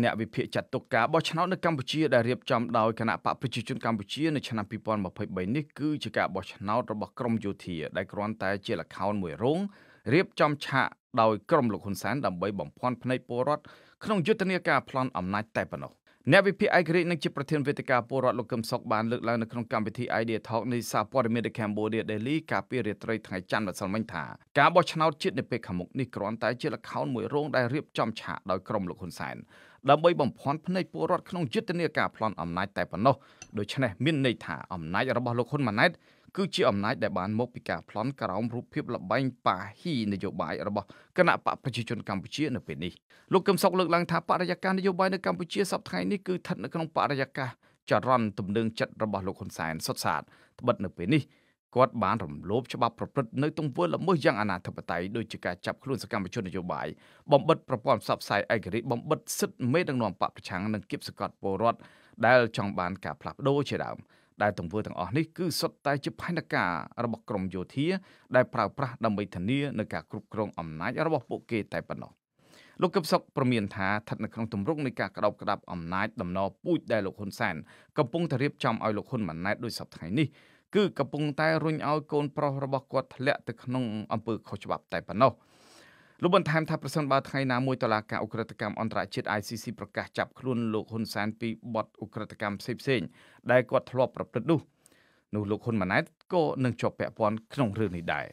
អ្នកវិភាគចាត់ទុកការបោះឆ្នោតនៅកម្ពុជាដែលរៀបចំដោយគណៈបកប្រជាជនកម្ពុជានៅឆ្នាំ2023នេះគឺជាការបោះឆ្នោតរបស់ក្រមយោធាដែលគ្រាន់តែជាល្ខោនមួយរងរៀបចំឆាកដោយក្រមលោកហ៊ុនសែនដើម្បីបំភាន់ភ្នែកពលរដ្ឋក្នុងយុទ្ធនាការប្លន់អំណាចតែប៉ុណ្ណោះអ្នកវិភាគឯករាជ្យនិងជាប្រធានវេទិកាពលរដ្ឋលោកកឹមសុខបានលើកឡើងនៅក្នុងកម្មវិធី Idea Talk នៃសារព័ត៌មាន The Cambodia Daily កាលពីរាត្រីថ្ងៃច័ន្ទម្សិលមិញថាការបោះឆ្នោតជាតិនៅពេលខាងមុខនេះគ្រាន់តែជាល្ខោនមួយរោងដែលរៀបចំឆាកដោយក្រុមលោកហ៊ុនសែនដើម្បីបំភាន់ភ្នែកពលរដ្ឋក្នុងយុទ្ធនាការប្លន់អំណាចតែប៉ុណ្ណោះដូច្នេះមានន័យថាអំណាចរបស់លោកហ៊ុនម៉ាណែតគឺជាអំណាចដែលបានមកពីការប្លន់ក្រោមរូបភាពលបែងប៉ាហ៊ីនយោបាយរបស់គណៈបកប្រជាជនកម្ពុជានៅពេលនេះលោកកឹមសុខលើកឡើងថាបរិយាកាសនយោបាយនៅកម្ពុជាសប្តាហ៍នេះគឺស្ថិតនៅក្នុងបរិយាកាសចរន្តទំនឹងចិត្តរបស់លោកហ៊ុនសែនសុទ្ធសាធត្បិតនៅពេលនេះគាត់បានរំលោភច្បាប់ប្រព្រឹត្តនៅទង្វើល្មើសយ៉ាងអនាធិបតេយ្យដូចជាការចាប់ខ្លួនសកម្មជននយោបាយបំបិតប្រព័ន្ធផ្សព្វផ្សាយឯករាជ្យបំបិតសិទ្ធិមេដឹកនាំបកប្រឆាំងនិងគៀបសង្កត់ពលរដ្ឋដែលចង់បានការផ្លាស់ប្ដូរជាដើម។ដែលទង្វើទាំងអស់នេះគឺសុទ្ធតែជាផែនការរបស់ក្រមយោធា ដែលប្រើប្រាស់ដើម្បីធានានឹងការគ្រប់គ្រងអំណាចរបស់ពួកគេតែប៉ុណ្ណោះលោកកឹមសុខប្រមានថាស្ថិតនៅក្នុងទម្រង់នៃការក្តោបក្តាប់អំណាចដំណរពូជដែលលោកហ៊ុនសែនកំពុងតែរៀបចំឲ្យលោកហ៊ុនម៉ាណែតដោយសពថ្ងៃនេះគឺកំពុងតែរុញឲ្យកូនប្រុសរបស់គាត់ធ្លាក់ទៅក្នុងអំពើខុសច្បាប់តែប៉ុណ្ណោះ។លោកបន្ថែមថាប្រសិនបើថ្ងៃណាមួយតុលាការអ ுக ្រិតកម្មអន្តរជាតិ ICC ប្រកាសចាប់ខ្លួនលោកហ៊ុនសែនពីបទអ ுக ្រិតកម្មផ្សេងៗដែលគាត់ធ្លាប់ប្រព្រឹត្តនោះនោះលោកហ៊ុនម៉ាណែតក៏នឹងជាប់ពាក់ព័ន្ធក្នុងរឿងនេះដែរ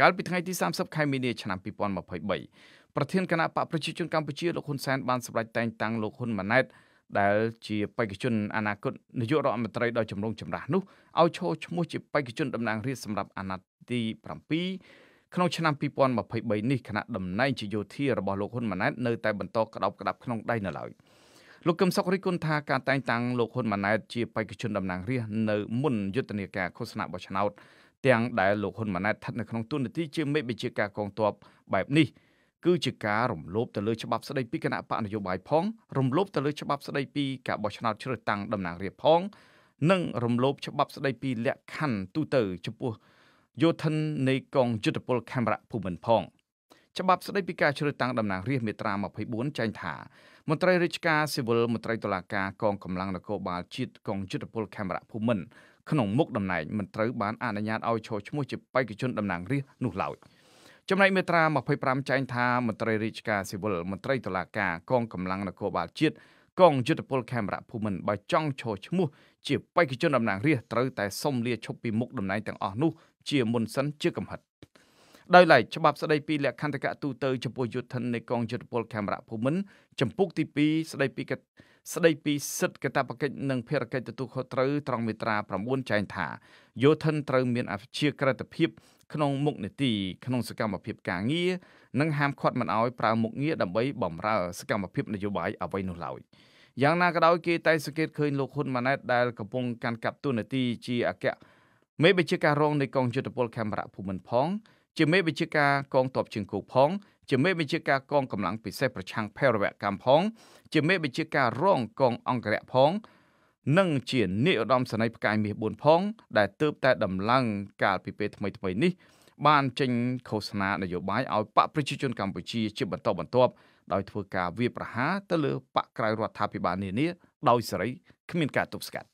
កាលពីថ្ងៃទី30ខែមីនាឆ្នាំ2023ប្រធានគណៈបកប្រជាជនកម្ពុជាលោកហ៊ុនសែនបានសម្រេចតែងតាំងលោកហ៊ុនម៉ាណែតដែលជាបេក្ខជនអនាគតនាយករដ្ឋមន្ត្រីដ៏ចម្រុងចម្រាស់នោះឲ្យឈរឈ្មោះជាបេក្ខជនតំណាងរាស្ត្រសម្រាប់អាណត្តិទី7ក្នុងឆ្នាំ2023នេះគណៈតំណែងជាយោធារបស់លោកហ៊ុនម៉ាណែតនៅតែបន្តក្តោបក្តាប់ក្នុងដៃនៅឡើយលោកកឹមសុខរិទ្ធគុណថាការតែងតាំងលោកហ៊ុនម៉ាណែតជាបេក្ខជនតំណាងរាស្ត្រនៅមុនយុទ្ធនាការឃោសនាបោះឆ្នោតទាំងដែលលោកហ៊ុនម៉ាណែតស្ថិតនៅក្នុងទូននីតិជាមេបញ្ជាការកងទ័ពបែបនេះគឺជាការរំលោភទៅលើច្បាប់ស្តីពីគណៈបកនយោបាយផងរំលោភទៅលើច្បាប់ស្តីពី ការបោះឆ្នោតជ្រើសតាំងតំណាងរាស្ត្រផងនិងរំលោភច្បាប់ស្តីពីលក្ខខណ្ឌទូទៅចំពោះយោធិននៃកងយុទ្ធពលខេមរៈភូមិន្ទផងច្បាប់ស្តីពីការជ្រើសតាំងតំណាងរាស្ត្រមាត្រា24ចែងថាមន្ត្រីរាជការស៊ីវិលមន្ត្រីតុលាការកងកម្លាំងនគរបាលជាតិកងយុទ្ធពលខេមរៈភូមិន្ទក្នុងមុខតំណែងមិនត្រូវបានអនុញ្ញាតឲ្យឈរឈ្មោះជាបេក្ខជនតំណាងរាស្ត្រនោះឡើយចំណែកមាត្រា25ចែងថាមន្ត្រីរាជការស៊ីវិលមន្ត្រីតុលាការកងកម្លាំងនគរបាលជាតិកងយុទ្ធពលខេមរៈភូមិន្ទបើចង់ឈរឈ្មោះជាបេក្ខជនតំណាងរាស្ត្រត្រូវតែសុំលាឈប់ពីមុខតំណែងទាំងអស់នោះជាមុនសិនជាកំហិតដោយឡែកច្បាប់ស្តីពីលក្ខន្តិកៈទូទៅចំពោះយុទ្ធននៃកងយុទ្ធពលខេមរៈភូមិន្ទចំពុកទី2ស្តីពីស្តីពីសិទ្ធិកតបកិច្ចនិងភារកិច្ចទទួលខុសត្រូវត្រង់មាត្រា9ចែងថាយោធិនត្រូវមានអភិជាក្រិតភាព ក្នុងមុខនីតិក្នុងសកម្មភាព ការងារនិងហាមឃាត់មិនឲ្យប្រើមុខងារដើម្បីបំរើសកម្មភាពនយោបាយអ្វីនោះឡើយយ៉ាងណាក៏ដោយគេតែសង្កេតឃើញលោកហ៊ុនម៉ាណែតដែលកំពុងកាន់កាប់តួនាទីជាអគ្គមេបញ្ជាការរងនៃកងយុទ្ធពលខេមរៈភូមិន្ទផងជាមេបញ្ជាការកងទ័ពជើងគោកផងជាមេបញ្ជាការកងកម្លាំងពិសេសប្រឆាំងភេរវកម្មផងជាមេបញ្ជាការរងកងអង្គរៈផងនិងជានាយឧត្តមសេនីយ៍ផ្កាយមាស4ផងដែលទើបតែដំឡើងកាលពីពេលថ្មីថ្មីនេះ បានចេញឃោសនានយោបាយឲ្យបកប្រជាជនកម្ពុជាជាបន្តបន្ទាប់ដោយធ្វើការវាយប្រហារទៅលើបកក្រៅរដ្ឋាភិបាលនានាដោយសេរីគ្មានការទប់ស្កាត់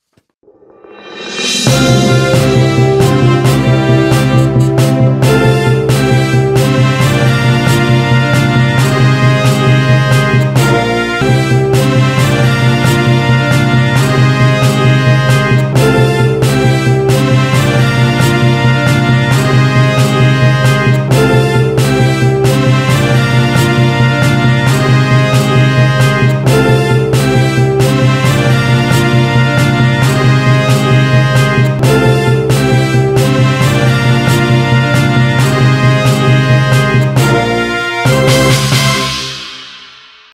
thank you